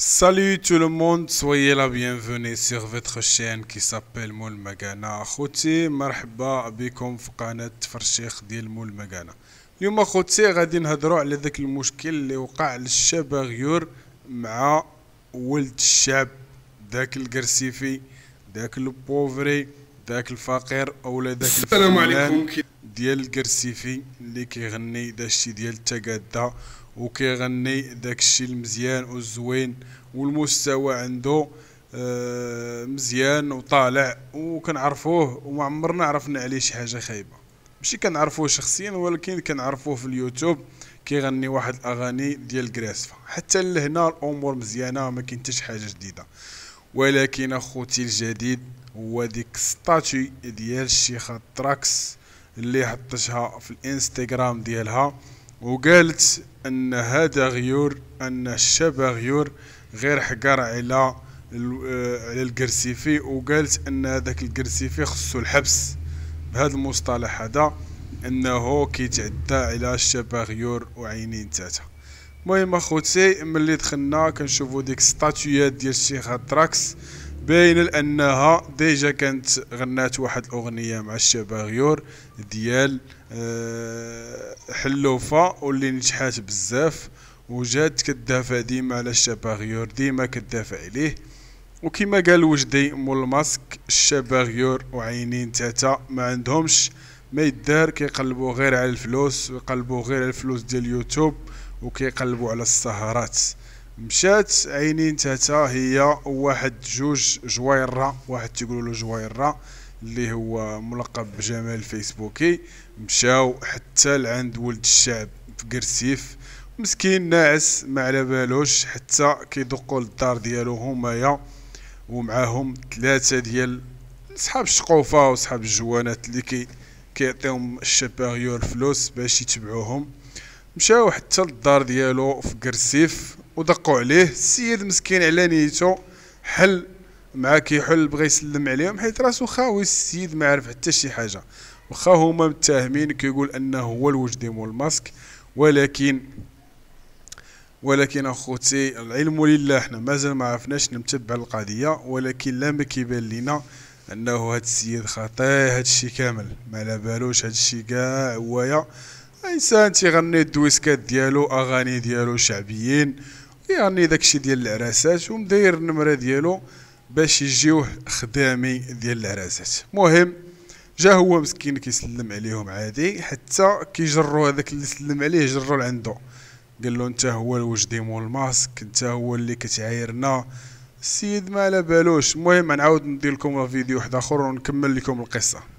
Salut tout le monde, soyez la bienvenue sur votre chaîne qui s'appelle مول مكانة اخوتي مرحبا بكم في قناة تفرشيخ ديال مول مكانة اليوم اخوتي غادي نهضروا على ذاك المشكل اللي وقع للشاب غيور مع ولد الشعب ذاك القرسيفي ذاك البوفري ذاك الفقير او ذاك السلام عليكم ديال الكرسيفي اللي كيغني داكشي ديال التقاده وكيغني داكشي المزيان والزوين والمستوى عنده آه مزيان وطالع وكنعرفوه وما عمرنا عرفنا عليه شي حاجه خايبه ماشي كنعرفوه شخصيا ولكن كنعرفوه في اليوتيوب كيغني واحد الاغاني ديال الكراسفه حتى لهنا الامور مزيانه ما كاين حتى شي حاجه جديده ولكن اخوتي الجديد هو ديك ستاتي ديال الشيخ تراكس اللي حطتها في الانستغرام ديالها وقالت ان هذا غيور ان الشاب غيور غير حقر على آه، على الكرسيفي وقالت ان هذاك الكرسيفي خصو الحبس بهذا المصطلح هذا انه كيتعدى على الشاب غيور وعينين تاتا المهم اخوتي ملي دخلنا كنشوفو ديك ستاتويات ديال الشيخ تراكس باينه لانها ديجا كانت غنات واحد الاغنيه مع الشابه غيور ديال آه، حلوفه واللي نجحات بزاف وجات كدافع ديما على الشابه غيور ديما كدافع عليه وكما قال وجدي مول ماسك الشابه غيور وعينين تاتا ما عندهمش ما يدار كيقلبوا غير على الفلوس ويقلبوا غير على الفلوس ديال اليوتيوب وكيقلبوا على السهرات مشات عيني تاتا هي واحد جوج جويره واحد تيقولوا له جويره اللي هو ملقب بجمال الفيسبوكي مشاو حتى لعند ولد الشعب في قرسيف مسكين ناعس ما على بالوش حتى كيدقوا للدار ديالو همايا ومعاهم ثلاثه ديال صحاب الشقوفه وصحاب الجوانات اللي كي كيعطيهم الشباغيو الفلوس باش يتبعوهم مشاو حتى للدار ديالو في قرسيف ودقوا عليه السيد مسكين على نيته حل مع كيحل بغى يسلم عليهم حيت راسو خاوي السيد ما عرف حتى شي حاجه واخا هما متهمين كيقول انه هو مول ماسك ولكن ولكن اخوتي العلم لله حنا مازال ما عرفناش نتبع القضيه ولكن لا ما كيبان لينا انه هاد السيد خطير هاد الشيء كامل ما على بالوش هاد الشيء كاع هوايا انسان تيغني الدويسكات ديالو اغاني ديالو شعبيين يعني داكشي ديال العراسات ومداير النمره ديالو باش يجيوه خدامي ديال العراسات مهم جا هو مسكين كيسلم عليهم عادي حتى كيجروا هذاك اللي سلم عليه جروا لعندو قال له انت هو الوجدي مول الماسك انت هو اللي كتعايرنا السيد ما على بالوش المهم نعاود ندير لكم فيديو واحد اخر ونكمل لكم القصه